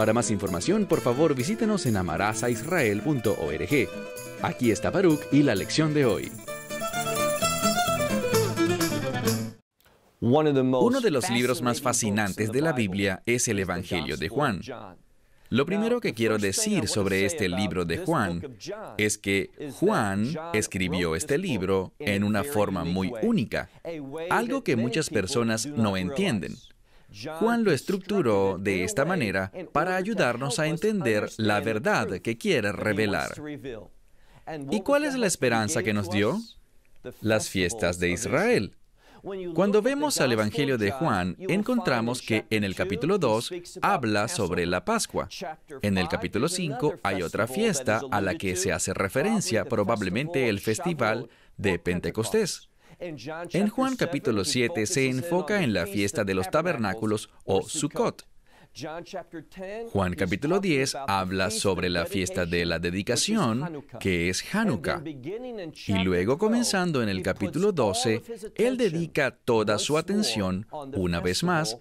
para más información, por favor, visítenos en amarazaisrael.org. Aquí está Baruch y la lección de hoy. Uno de los libros más fascinantes de la Biblia es el Evangelio de Juan. Lo primero que quiero decir sobre este libro de Juan es que Juan escribió este libro en una forma muy única, algo que muchas personas no entienden. Juan lo estructuró de esta manera para ayudarnos a entender la verdad que quiere revelar. ¿Y cuál es la esperanza que nos dio? Las fiestas de Israel. Cuando vemos al Evangelio de Juan, encontramos que en el capítulo 2 habla sobre la Pascua. En el capítulo 5 hay otra fiesta a la que se hace referencia, probablemente el festival de Pentecostés. En Juan capítulo 7 se enfoca en la fiesta de los tabernáculos o Sukkot, Juan capítulo 10 habla sobre la fiesta de la dedicación, que es Hanukkah. Y luego comenzando en el capítulo 12, él dedica toda su atención, una vez más,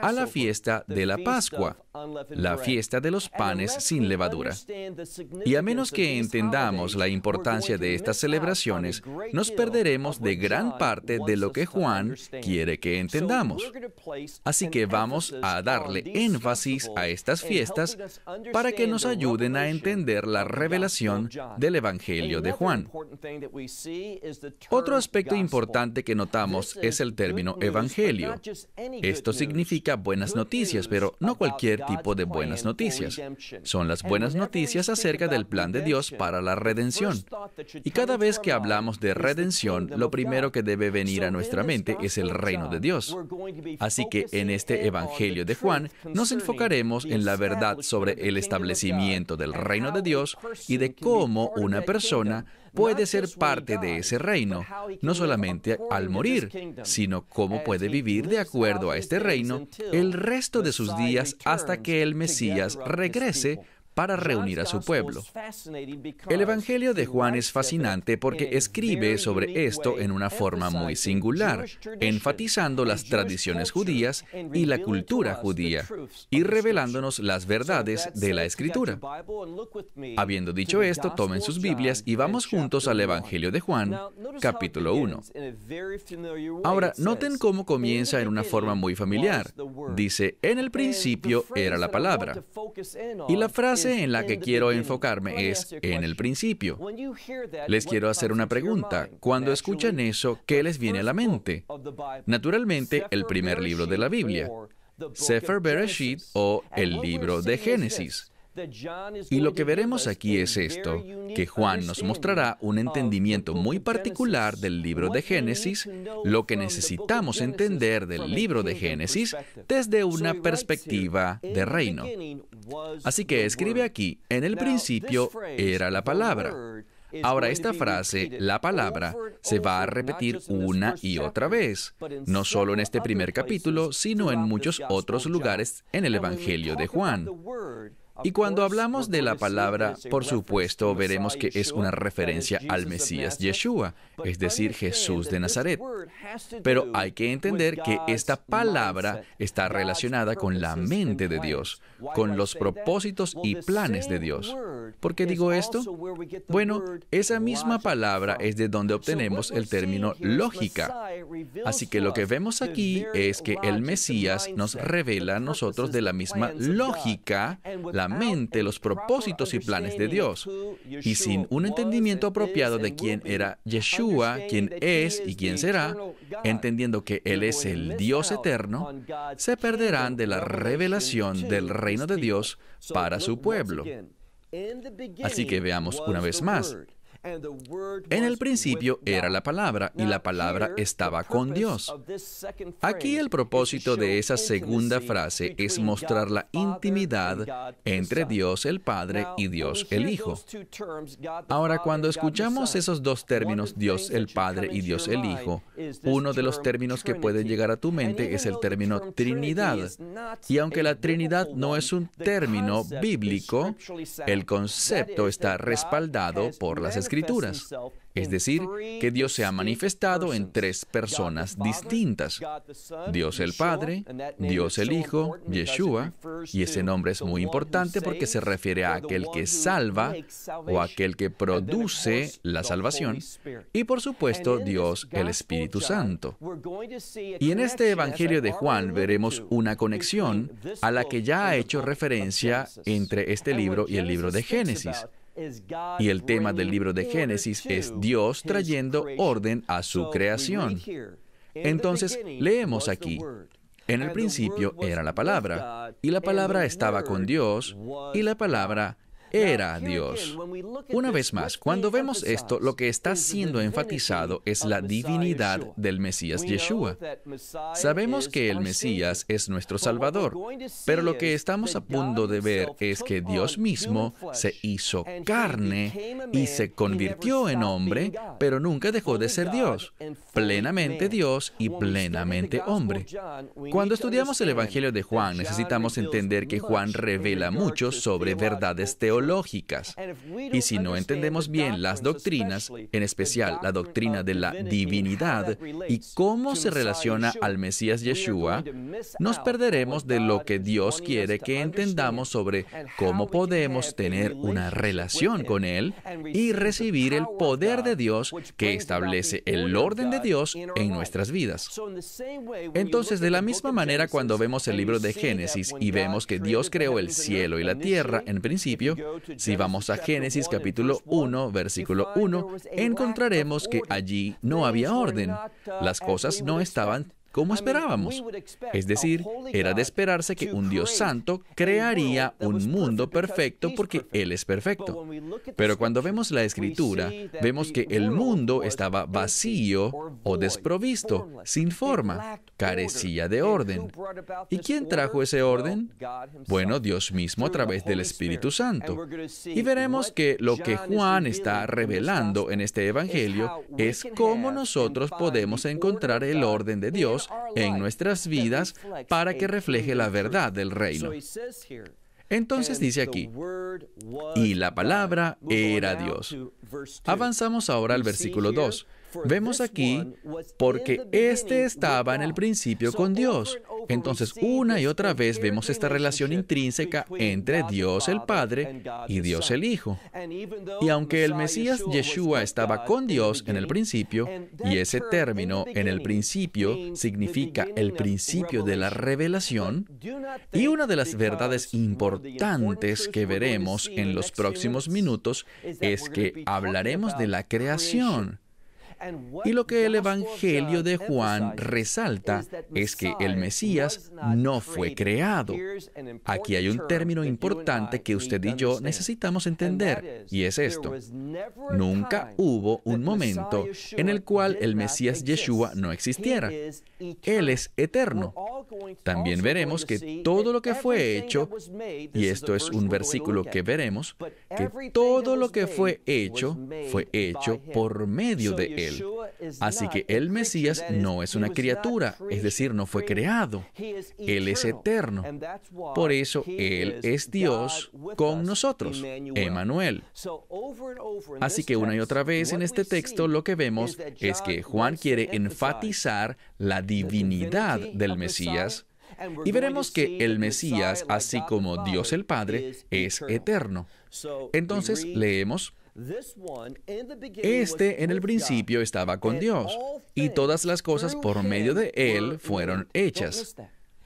a la fiesta de la Pascua, la fiesta de los panes sin levadura. Y a menos que entendamos la importancia de estas celebraciones, nos perderemos de gran parte de lo que Juan quiere que entendamos. Así que vamos a darle énfasis a estas fiestas para que nos ayuden a entender la revelación del Evangelio de Juan. Otro aspecto importante que notamos es el término Evangelio. Esto significa buenas noticias, pero no cualquier tipo de buenas noticias. Son las buenas noticias acerca del plan de Dios para la redención. Y cada vez que hablamos de redención, lo primero que debe venir a nuestra mente es el reino de Dios. Así que en este Evangelio de Juan nos enfocaremos en la verdad sobre el establecimiento del reino de Dios y de cómo una persona puede ser parte de ese reino, no solamente al morir, sino cómo puede vivir de acuerdo a este reino el resto de sus días hasta que el Mesías regrese para reunir a su pueblo. El Evangelio de Juan es fascinante porque escribe sobre esto en una forma muy singular, enfatizando las tradiciones judías y la cultura judía, y revelándonos las verdades de la escritura. Habiendo dicho esto, tomen sus Biblias y vamos juntos al Evangelio de Juan, capítulo 1. Ahora, noten cómo comienza en una forma muy familiar. Dice, en el principio era la palabra. Y la frase en la que quiero enfocarme es en el principio. Les quiero hacer una pregunta. Cuando escuchan eso, ¿qué les viene a la mente? Naturalmente, el primer libro de la Biblia, Sefer Bereshit o el libro de Génesis. Y lo que veremos aquí es esto, que Juan nos mostrará un entendimiento muy particular del libro de Génesis, lo que necesitamos entender del libro de Génesis desde una perspectiva de reino. Así que escribe aquí, en el principio era la palabra. Ahora esta frase, la palabra, se va a repetir una y otra vez, no solo en este primer capítulo, sino en muchos otros lugares en el Evangelio de Juan. Y cuando hablamos de la palabra, por supuesto, veremos que es una referencia al Mesías Yeshua, es decir, Jesús de Nazaret. Pero hay que entender que esta palabra está relacionada con la mente de Dios con los propósitos y planes de Dios. ¿Por qué digo esto? Bueno, esa misma palabra es de donde obtenemos el término lógica. Así que lo que vemos aquí es que el Mesías nos revela a nosotros de la misma lógica, la mente, los propósitos y planes de Dios. Y sin un entendimiento apropiado de quién era Yeshua, quién es y quién será, entendiendo que Él es el Dios eterno, se perderán de la revelación del reino de Dios para su pueblo. Así que veamos una vez más, en el principio era la palabra y la palabra estaba con Dios. Aquí el propósito de esa segunda frase es mostrar la intimidad entre Dios el Padre y Dios el Hijo. Ahora, cuando escuchamos esos dos términos, Dios el Padre y Dios el Hijo, uno de los términos que puede llegar a tu mente es el término Trinidad. Y aunque la Trinidad no es un término bíblico, el concepto está respaldado por las Escrituras es decir, que Dios se ha manifestado en tres personas distintas, Dios el Padre, Dios el Hijo, Yeshua, y ese nombre es muy importante porque se refiere a aquel que salva o aquel que produce la salvación, y por supuesto Dios el Espíritu Santo. Y en este Evangelio de Juan veremos una conexión a la que ya ha hecho referencia entre este libro y el libro de Génesis. Y el tema del libro de Génesis es Dios trayendo orden a su creación. Entonces, leemos aquí, en el principio era la palabra, y la palabra estaba con Dios, y la palabra era Dios. Una vez más, cuando vemos esto, lo que está siendo enfatizado es la divinidad del Mesías Yeshua. Sabemos que el Mesías es nuestro Salvador, pero lo que estamos a punto de ver es que Dios mismo se hizo carne y se convirtió en hombre, pero nunca dejó de ser Dios, plenamente Dios y plenamente hombre. Cuando estudiamos el Evangelio de Juan, necesitamos entender que Juan revela mucho sobre verdades teológicas y si no entendemos bien las doctrinas, en especial la doctrina de la divinidad y cómo se relaciona al Mesías Yeshua, nos perderemos de lo que Dios quiere que entendamos sobre cómo podemos tener una relación con Él y recibir el poder de Dios que establece el orden de Dios en nuestras vidas. Entonces, de la misma manera, cuando vemos el libro de Génesis y vemos que Dios creó el cielo y la tierra en principio, si vamos a Génesis capítulo 1, versículo 1, encontraremos que allí no había orden. Las cosas no estaban como esperábamos. Es decir, era de esperarse que un Dios santo crearía un mundo perfecto porque Él es perfecto. Pero cuando vemos la escritura, vemos que el mundo estaba vacío o desprovisto, sin forma, carecía de orden. ¿Y quién trajo ese orden? Bueno, Dios mismo a través del Espíritu Santo. Y veremos que lo que Juan está revelando en este Evangelio es cómo nosotros podemos encontrar el orden de Dios en nuestras vidas para que refleje la verdad del reino. Entonces dice aquí, y la palabra era Dios. Avanzamos ahora al versículo 2. Vemos aquí, porque éste estaba en el principio con Dios. Entonces, una y otra vez vemos esta relación intrínseca entre Dios el Padre y Dios el Hijo. Y aunque el Mesías Yeshua estaba con Dios en el principio, y ese término en el principio significa el principio de la revelación, y una de las verdades importantes que veremos en los próximos minutos es que hablaremos de la creación y lo que el Evangelio de Juan resalta es que el Mesías no fue creado. Aquí hay un término importante que usted y yo necesitamos entender, y es esto. Nunca hubo un momento en el cual el Mesías Yeshua no existiera. Él es eterno. También veremos que todo lo que fue hecho, y esto es un versículo que veremos, que todo lo que fue hecho fue hecho por medio de Él. Así que el Mesías no es una criatura, es decir, no fue creado. Él es eterno. Por eso Él es Dios con nosotros, Emmanuel. Así que una y otra vez en este texto lo que vemos es que Juan quiere enfatizar la divinidad del Mesías y veremos que el Mesías, así como Dios el Padre, es eterno. Entonces leemos, este en el principio estaba con Dios y todas las cosas por medio de Él fueron hechas.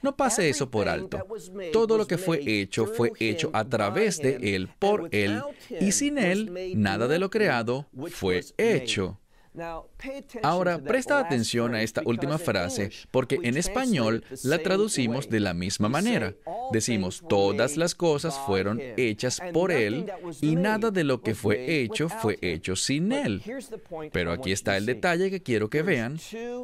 No pase eso por alto. Todo lo que fue hecho fue hecho a través de Él, por Él, y sin Él, nada de lo creado fue hecho. Ahora, presta atención a esta última frase porque en español la traducimos de la misma manera. Decimos, todas las cosas fueron hechas por Él y nada de lo que fue hecho fue hecho sin Él. Pero aquí está el detalle que quiero que vean.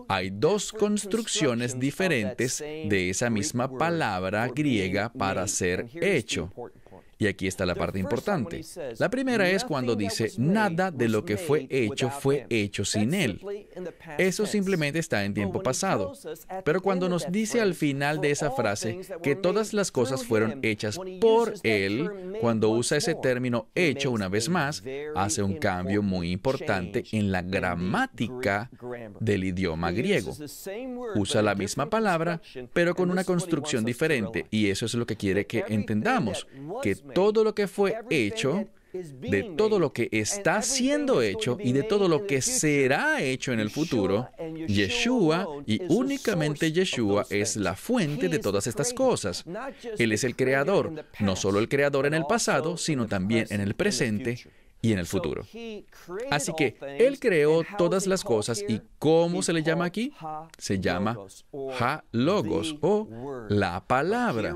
Hay dos construcciones diferentes de esa misma palabra griega para ser hecho. Y aquí está la parte importante. La primera es cuando dice, nada de lo que fue hecho fue hecho sin Él. Eso simplemente está en tiempo pasado. Pero cuando nos dice al final de esa frase que todas las cosas fueron hechas por Él, cuando usa ese término hecho una vez más, hace un cambio muy importante en la gramática del idioma griego. Usa la misma palabra, pero con una construcción diferente. Y eso es lo que quiere que entendamos, que todo lo que fue hecho, de todo lo que está siendo hecho y de todo lo que será hecho en el futuro, Yeshua y únicamente Yeshua es la fuente de todas estas cosas. Él es el creador, no solo el creador en el pasado, sino también en el presente y en el futuro. Así que Él creó todas las cosas y ¿cómo se le llama aquí? Se llama Ha Logos o la palabra.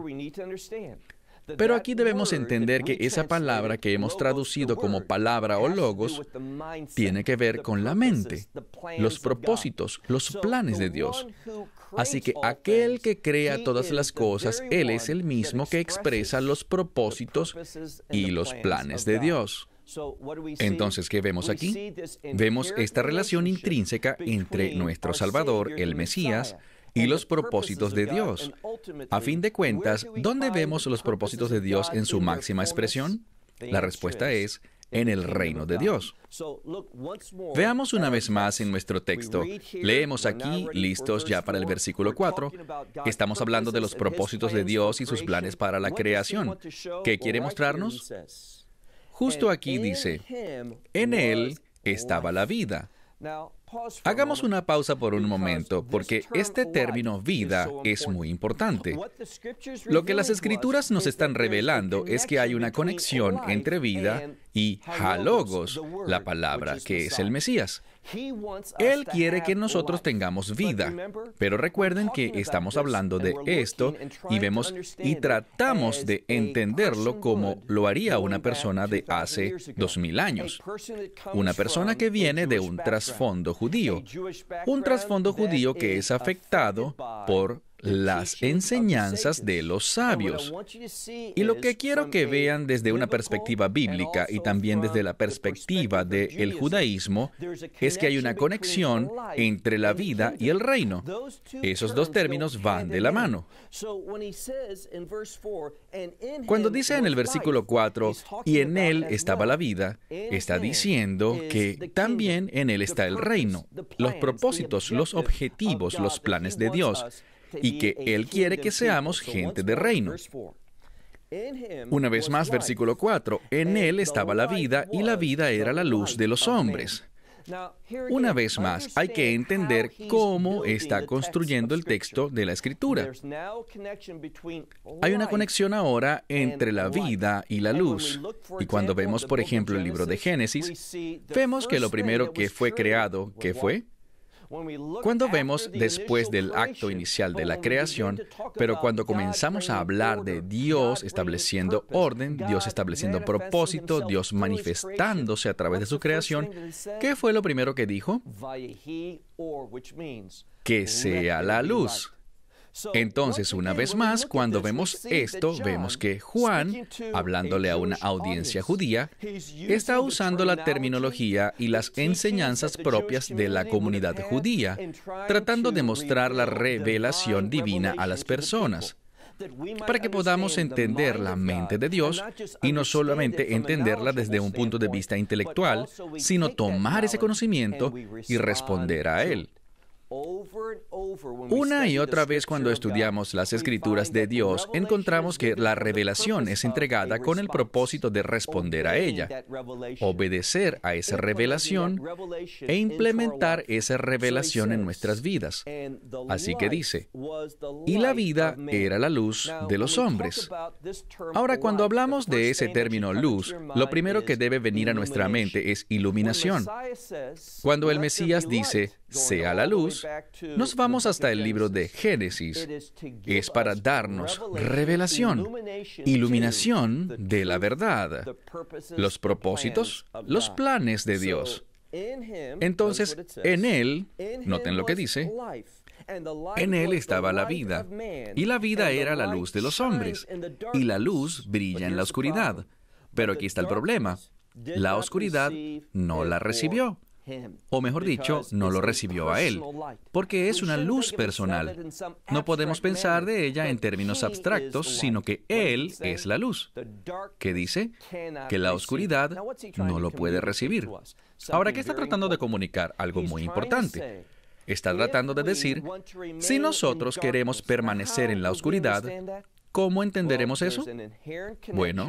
Pero aquí debemos entender que esa palabra que hemos traducido como palabra o logos tiene que ver con la mente, los propósitos, los planes de Dios. Así que aquel que crea todas las cosas, Él es el mismo que expresa los propósitos y los planes de Dios. Entonces, ¿qué vemos aquí? Vemos esta relación intrínseca entre nuestro Salvador, el Mesías, y los propósitos de Dios. A fin de cuentas, ¿dónde vemos los propósitos de Dios en su máxima expresión? La respuesta es en el reino de Dios. Veamos una vez más en nuestro texto. Leemos aquí, listos ya para el versículo 4, estamos hablando de los propósitos de Dios y sus planes para la creación. ¿Qué quiere mostrarnos? Justo aquí dice, en Él estaba la vida. Hagamos una pausa por un momento, porque este término vida es muy importante. Lo que las escrituras nos están revelando es que hay una conexión entre vida y halogos, la palabra que es el Mesías. Él quiere que nosotros tengamos vida, pero recuerden que estamos hablando de esto y vemos y tratamos de entenderlo como lo haría una persona de hace dos mil años, una persona que viene de un trasfondo judío, un trasfondo judío que es afectado por las enseñanzas de los sabios. Y lo que quiero que vean desde una perspectiva bíblica y también desde la perspectiva del judaísmo es que hay una conexión entre la vida y el reino. Esos dos términos van de la mano. Cuando dice en el versículo 4, y en él estaba la vida, está diciendo que también en él está el reino, los propósitos, los objetivos, los planes de Dios este, y que e Él quiere que seamos gente de reino. Una vez más, versículo 4, en Él estaba la vida y la vida era la luz de los hombres. Una vez más, hay que entender cómo está construyendo el texto de la escritura. Hay una conexión ahora entre la vida y la luz. Y cuando vemos, por ejemplo, el libro de Génesis, vemos que lo primero que fue creado, ¿qué fue? Cuando vemos después del acto inicial de la creación, pero cuando comenzamos a hablar de Dios estableciendo orden, Dios estableciendo propósito, Dios manifestándose a través de su creación, ¿qué fue lo primero que dijo? Que sea la luz. Entonces, una vez más, cuando vemos esto, vemos que Juan, hablándole a una audiencia judía, está usando la terminología y las enseñanzas propias de la comunidad judía, tratando de mostrar la revelación divina a las personas para que podamos entender la mente de Dios y no solamente entenderla desde un punto de vista intelectual, sino tomar ese conocimiento y responder a él. Una y otra vez cuando estudiamos las escrituras de Dios, encontramos que la revelación es entregada con el propósito de responder a ella, obedecer a esa revelación e implementar esa revelación en nuestras vidas. Así que dice, y la vida era la luz de los hombres. Ahora, cuando hablamos de ese término luz, lo primero que debe venir a nuestra mente es iluminación. Cuando el Mesías dice, sea la luz, nos vamos hasta el libro de Génesis. Es para darnos revelación, iluminación de la verdad, los propósitos, los planes de Dios. Entonces, en Él, noten lo que dice, en Él estaba la vida, y la vida era la luz de los hombres, y la luz brilla en la oscuridad. Pero aquí está el problema. La oscuridad no la recibió o mejor dicho, no lo recibió a él, porque es una luz personal. No podemos pensar de ella en términos abstractos, sino que Él es la luz, que dice que la oscuridad no lo puede recibir. Ahora, ¿qué está tratando de comunicar? Algo muy importante. Está tratando de decir, si nosotros queremos permanecer en la oscuridad, ¿Cómo entenderemos eso? Bueno,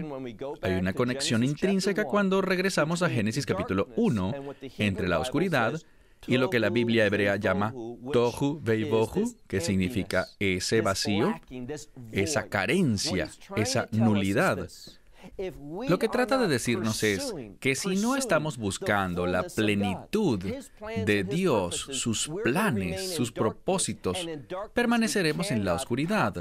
hay una conexión intrínseca cuando regresamos a Génesis capítulo 1 entre la oscuridad y lo que la Biblia hebrea llama tohu veivohu, que significa ese vacío, esa carencia, esa nulidad. Lo que trata de decirnos es que si no estamos buscando la plenitud de Dios, sus planes, sus propósitos, permaneceremos en la oscuridad.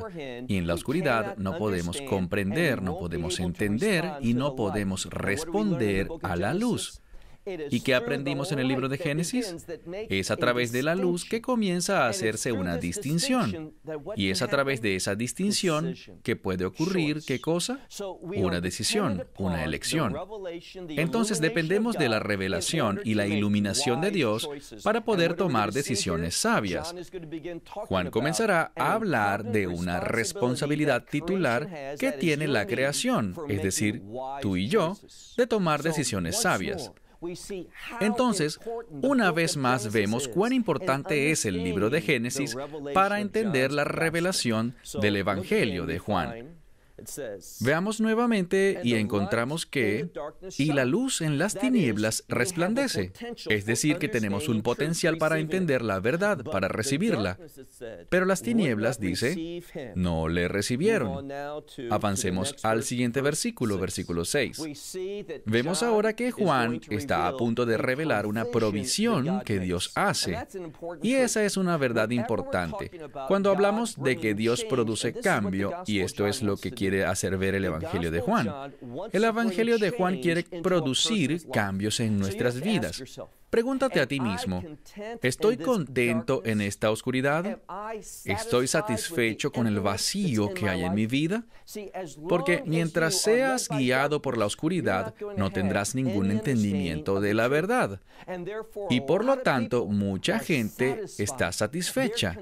Y en la oscuridad no podemos comprender, no podemos entender y no podemos responder a la luz y qué aprendimos en el libro de Génesis? Es a través de la luz que comienza a hacerse una distinción. Y es a través de esa distinción que puede ocurrir, ¿qué cosa? Una decisión, una elección. Entonces dependemos de la revelación y la iluminación de Dios para poder tomar decisiones sabias. Juan comenzará a hablar de una responsabilidad titular que tiene la creación, es decir, tú y yo, de tomar decisiones sabias. Entonces, una vez más vemos cuán importante es el libro de Génesis para entender la revelación del Evangelio de Juan. Veamos nuevamente y encontramos que, y la luz en las tinieblas resplandece, es decir, que tenemos un potencial para entender la verdad, para recibirla. Pero las tinieblas, dice, no le recibieron. Avancemos al siguiente versículo, versículo 6. Vemos ahora que Juan está a punto de revelar una provisión que Dios hace. Y esa es una verdad importante. Cuando hablamos de que Dios produce cambio, y esto es lo que quiere hacer ver el Evangelio de Juan. El Evangelio de Juan quiere producir cambios en nuestras vidas. Pregúntate a ti mismo, ¿estoy contento en esta oscuridad? ¿Estoy satisfecho con el vacío que hay en mi vida? Porque mientras seas guiado por la oscuridad, no tendrás ningún entendimiento de la verdad. Y por lo tanto, mucha gente está satisfecha.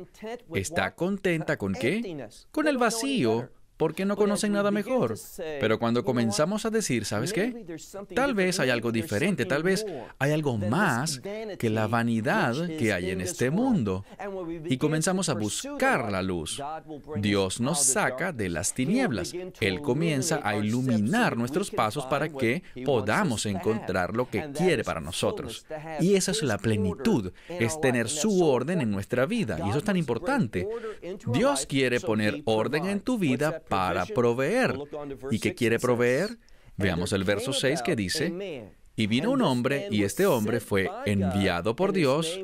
¿Está contenta con qué? Con el vacío porque no conocen nada mejor. Pero cuando comenzamos a decir, ¿sabes qué? Tal vez hay algo diferente, tal vez hay algo más que la vanidad que hay en este mundo. Y comenzamos a buscar la luz. Dios nos saca de las tinieblas. Él comienza a iluminar nuestros pasos para que podamos encontrar lo que quiere para nosotros. Y esa es la plenitud, es tener su orden en nuestra vida. Y eso es tan importante. Dios quiere poner orden en tu vida para proveer. ¿Y qué quiere proveer? Veamos el verso 6 que dice, y vino un hombre, y este hombre fue enviado por Dios,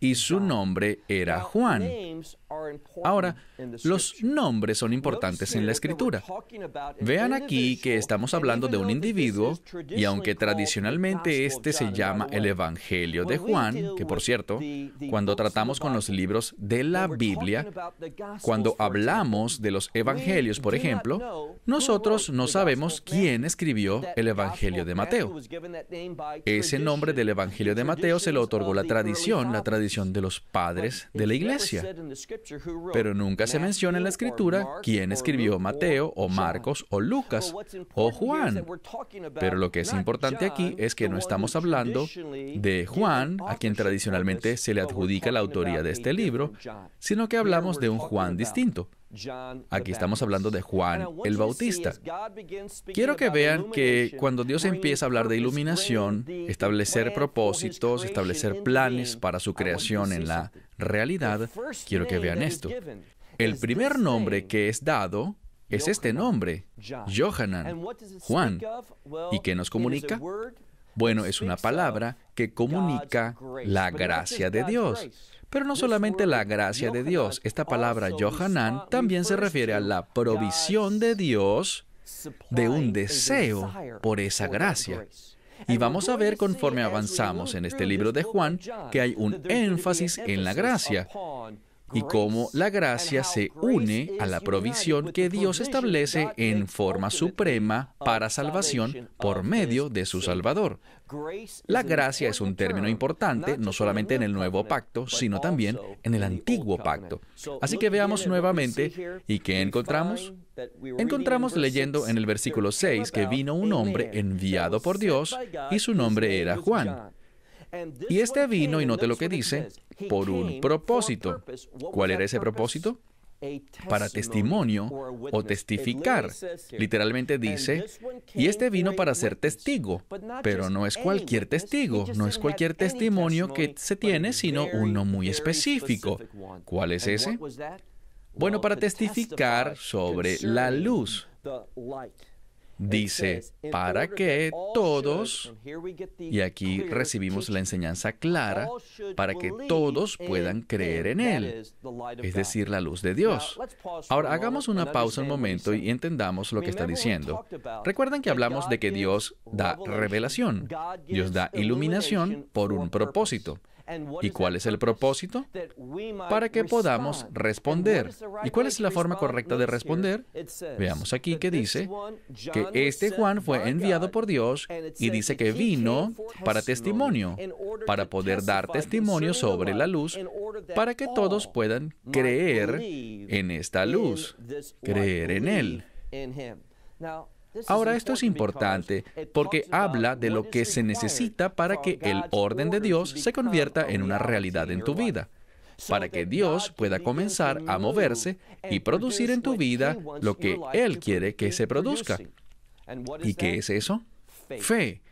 y su nombre era Juan. Ahora, los nombres son importantes en la escritura. Vean aquí que estamos hablando de un individuo y aunque tradicionalmente este se llama el Evangelio de Juan, que por cierto, cuando tratamos con los libros de la Biblia, cuando hablamos de los Evangelios, por ejemplo, nosotros no sabemos quién escribió el Evangelio de Mateo. Ese nombre del Evangelio de Mateo se lo otorgó la tradición, la tradición de los padres de la iglesia. Pero nunca se menciona en la escritura quién escribió Mateo o Marcos o Lucas o Juan. Pero lo que es importante aquí es que no estamos hablando de Juan, a quien tradicionalmente se le adjudica la autoría de este libro, sino que hablamos de un Juan distinto. Aquí estamos hablando de Juan el Bautista. Quiero que vean que cuando Dios empieza a hablar de iluminación, establecer propósitos, establecer planes para su creación en la realidad, quiero que vean esto. El primer nombre que es dado es este nombre, Johanan, Juan. ¿Y qué nos comunica? Bueno, es una palabra que comunica la gracia de Dios. Pero no solamente la gracia de Dios, esta palabra Yohanan también se refiere a la provisión de Dios de un deseo por esa gracia. Y vamos a ver conforme avanzamos en este libro de Juan que hay un énfasis en la gracia y cómo la gracia se une a la provisión que Dios establece en forma suprema para salvación por medio de su Salvador. La gracia es un término importante no solamente en el nuevo pacto, sino también en el antiguo pacto. Así que veamos nuevamente y qué encontramos. Encontramos leyendo en el versículo 6 que vino un hombre enviado por Dios y su nombre era Juan. Y este vino, y note lo que dice, por un propósito. ¿Cuál era ese propósito? para testimonio o testificar. Literalmente dice, y este vino para ser testigo, pero no es cualquier testigo, no es cualquier testimonio que se tiene, sino uno muy específico. ¿Cuál es ese? Bueno, para testificar sobre la luz dice, para que todos, y aquí recibimos la enseñanza clara, para que todos puedan creer en Él, es decir, la luz de Dios. Ahora, hagamos una pausa un momento y entendamos lo que está diciendo. Recuerden que hablamos de que Dios da revelación, Dios da iluminación por un propósito. ¿Y cuál es el propósito? Para que podamos responder. ¿Y cuál es la forma correcta de responder? Veamos aquí que dice que este Juan fue enviado por Dios y dice que vino para testimonio, para poder dar testimonio sobre la luz, para que todos puedan creer en esta luz, creer en Él. Ahora, esto es importante porque habla de lo que se necesita para que el orden de Dios se convierta en una realidad en tu vida para que Dios pueda comenzar a moverse y producir en tu vida lo que Él quiere que se produzca. ¿Y qué es eso? Fe.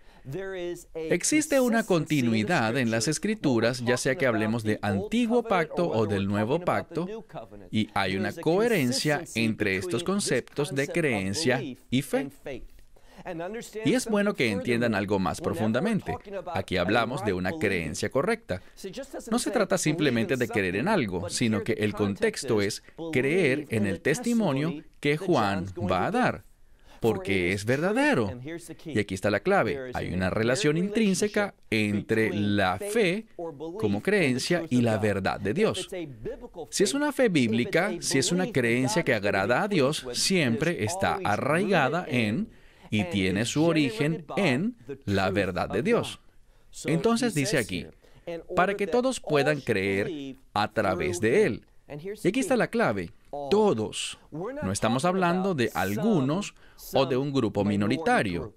Existe una continuidad en las escrituras, ya sea que hablemos de antiguo pacto o del nuevo pacto, y hay una coherencia entre estos conceptos de creencia y fe. Y es bueno que entiendan algo más profundamente. Aquí hablamos de una creencia correcta. No se trata simplemente de creer en algo, sino que el contexto es creer en el testimonio que Juan va a dar porque es verdadero. Y aquí está la clave. Hay una relación intrínseca entre la fe como creencia y la verdad de Dios. Si es una fe bíblica, si es una creencia que agrada a Dios, siempre está arraigada en y tiene su origen en la verdad de Dios. Entonces dice aquí, para que todos puedan creer a través de Él y aquí está la clave. Todos. No estamos hablando de algunos o de un grupo minoritario.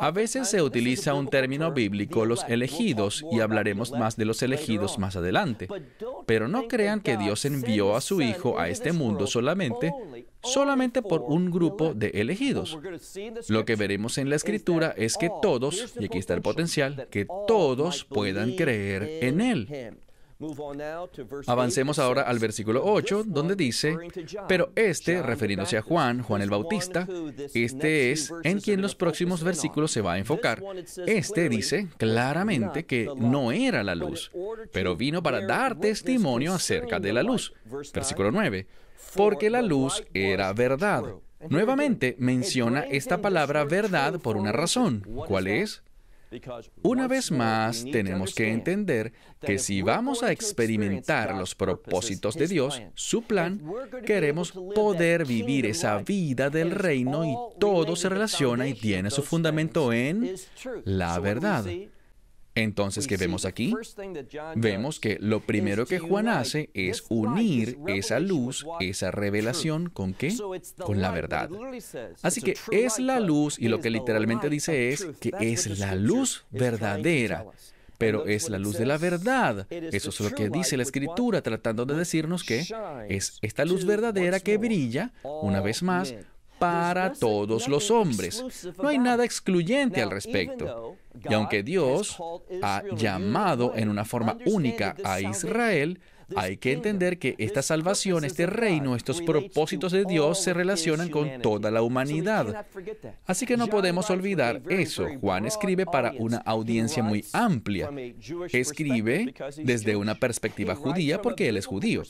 A veces se utiliza un término bíblico, los elegidos, y hablaremos más de los elegidos más adelante. Pero no crean que Dios envió a su Hijo a este mundo solamente, solamente por un grupo de elegidos. Lo que veremos en la Escritura es que todos, y aquí está el potencial, que todos puedan creer en Él. Avancemos ahora al versículo 8, donde dice, pero este, refiriéndose a Juan, Juan el Bautista, este es en quien los próximos versículos se va a enfocar. Este dice claramente que no era la luz, pero vino para dar testimonio acerca de la luz. Versículo 9, porque la luz era verdad. Nuevamente menciona esta palabra verdad por una razón. ¿Cuál es? Una vez más, tenemos que entender que si vamos a experimentar los propósitos de Dios, su plan, queremos poder vivir esa vida del reino y todo se relaciona y tiene su fundamento en la verdad. Entonces, ¿qué vemos aquí? Vemos que lo primero que Juan hace es unir esa luz, esa revelación, ¿con qué? Con la verdad. Así que es la luz y lo que literalmente dice es que es la luz verdadera pero es la luz de la verdad. Eso es lo que dice la escritura, tratando de decirnos que es esta luz verdadera que brilla, una vez más, para todos los hombres. No hay nada excluyente al respecto. Y aunque Dios ha llamado en una forma única a Israel, hay que entender que esta salvación, este reino, estos propósitos de Dios se relacionan con toda la humanidad. Así que no podemos olvidar eso. Juan escribe para una audiencia muy amplia. Escribe desde una perspectiva judía porque él es judío.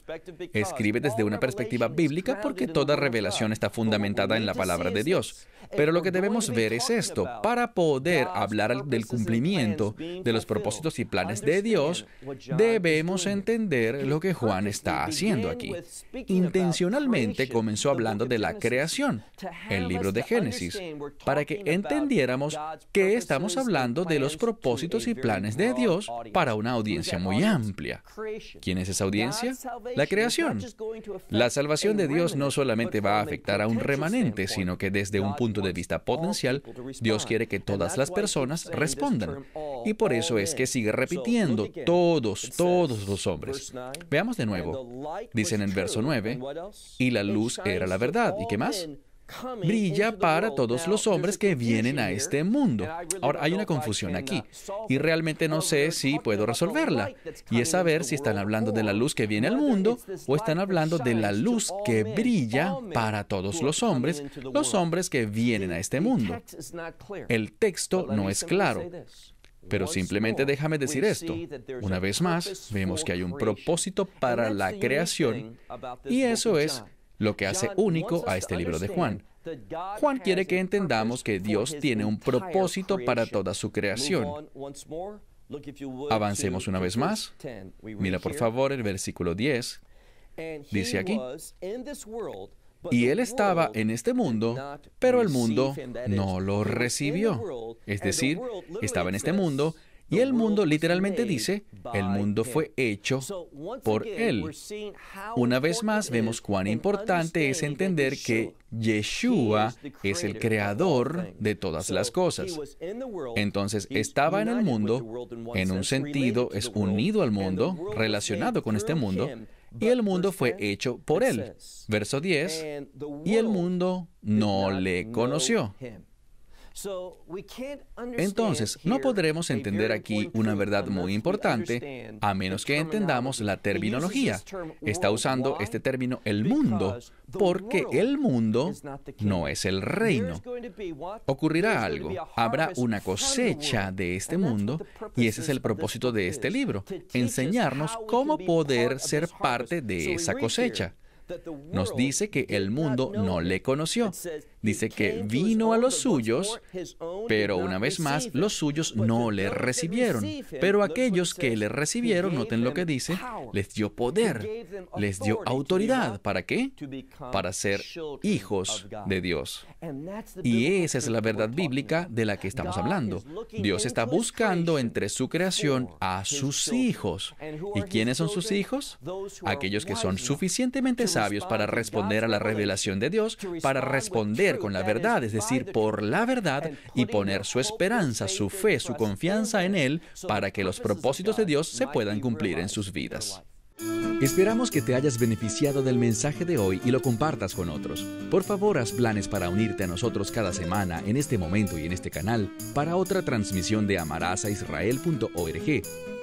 Escribe desde una perspectiva bíblica porque toda revelación está fundamentada en la palabra de Dios. Pero lo que debemos ver es esto. Para poder hablar del cumplimiento de los propósitos y planes de Dios, debemos entender lo que Juan está haciendo aquí. Intencionalmente comenzó hablando de la creación, el libro de Génesis, para que entendiéramos que estamos hablando de los propósitos y planes de Dios para una audiencia muy amplia. ¿Quién es esa audiencia? La creación. La salvación de Dios no solamente va a afectar a un remanente, sino que desde un punto de vista potencial, Dios quiere que todas las personas respondan. Y por eso es que sigue repitiendo todos, todos los hombres. Veamos de nuevo. dicen en el verso 9, y la luz era la verdad. ¿Y qué más? brilla para todos los hombres que vienen a este mundo. Ahora, hay una confusión aquí y realmente no sé si puedo resolverla. Y es saber si están hablando de la luz que viene al mundo o están hablando de la luz que brilla para todos los hombres, los hombres que vienen a este mundo. El texto no es claro. Pero simplemente déjame decir esto. Una vez más, vemos que hay un propósito para la creación y eso es lo que hace único a este libro de Juan. Juan quiere que entendamos que Dios tiene un propósito para toda su creación. Avancemos una vez más. Mira por favor el versículo 10. Dice aquí, y él estaba en este mundo, pero el mundo no lo recibió. Es decir, estaba en este mundo, y el mundo literalmente dice, el mundo fue hecho por Él. Una vez más vemos cuán importante es entender que Yeshua es el creador de todas las cosas. Entonces estaba en el mundo, en un sentido es unido al mundo, relacionado con este mundo, y el mundo fue hecho por Él. Verso 10, y el mundo no le conoció. Entonces, no podremos entender aquí una verdad muy importante a menos que entendamos la terminología. Está usando este término el mundo porque el mundo no es el reino. Ocurrirá algo, habrá una cosecha de este mundo y ese es el propósito de este libro, enseñarnos cómo poder ser parte de esa cosecha. Nos dice que el mundo no le conoció. Dice que vino a los suyos, pero una vez más los suyos no le recibieron. Pero aquellos que le recibieron, noten lo que dice, les dio poder, les dio autoridad. ¿Para qué? Para ser hijos de Dios. Y esa es la verdad bíblica de la que estamos hablando. Dios está buscando entre su creación a sus hijos. ¿Y quiénes son sus hijos? Aquellos que son suficientemente sabios para responder a la revelación de Dios, para responder con la verdad, es decir, por la verdad y poner su esperanza, su fe, su confianza en Él para que los propósitos de Dios se puedan cumplir en sus vidas. Esperamos que te hayas beneficiado del mensaje de hoy y lo compartas con otros. Por favor, haz planes para unirte a nosotros cada semana en este momento y en este canal para otra transmisión de amarazaisrael.org